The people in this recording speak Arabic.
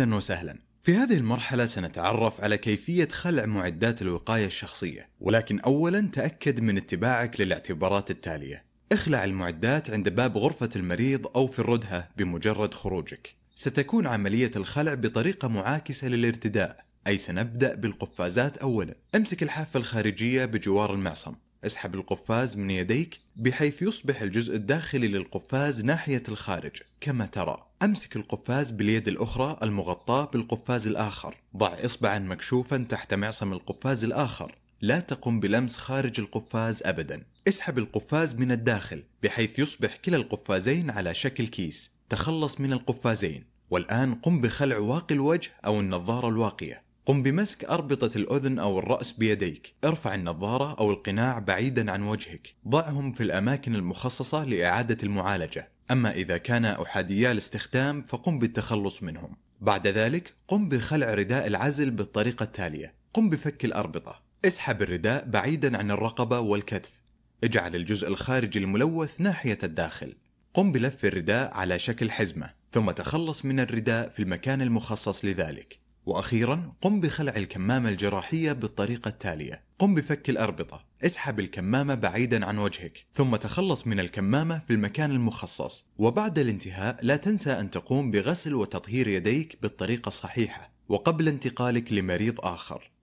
أهلا وسهلا في هذه المرحلة سنتعرف على كيفية خلع معدات الوقاية الشخصية ولكن أولا تأكد من اتباعك للاعتبارات التالية اخلع المعدات عند باب غرفة المريض أو في الردهة بمجرد خروجك ستكون عملية الخلع بطريقة معاكسة للارتداء أي سنبدأ بالقفازات أولا امسك الحافة الخارجية بجوار المعصم اسحب القفاز من يديك بحيث يصبح الجزء الداخلي للقفاز ناحية الخارج كما ترى أمسك القفاز باليد الأخرى المغطاة بالقفاز الآخر ضع إصبعا مكشوفا تحت معصم القفاز الآخر لا تقم بلمس خارج القفاز أبدا اسحب القفاز من الداخل بحيث يصبح كلا القفازين على شكل كيس تخلص من القفازين والآن قم بخلع واقي الوجه أو النظارة الواقية قم بمسك أربطة الأذن أو الرأس بيديك ارفع النظارة أو القناع بعيدا عن وجهك ضعهم في الأماكن المخصصة لإعادة المعالجة أما إذا كان أحاديا الاستخدام فقم بالتخلص منهم بعد ذلك قم بخلع رداء العزل بالطريقة التالية قم بفك الأربطة اسحب الرداء بعيدا عن الرقبة والكتف اجعل الجزء الخارجي الملوث ناحية الداخل قم بلف الرداء على شكل حزمة ثم تخلص من الرداء في المكان المخصص لذلك وأخيرا قم بخلع الكمامة الجراحية بالطريقة التالية قم بفك الأربطة اسحب الكمامة بعيدا عن وجهك ثم تخلص من الكمامة في المكان المخصص وبعد الانتهاء لا تنسى أن تقوم بغسل وتطهير يديك بالطريقة الصحيحة وقبل انتقالك لمريض آخر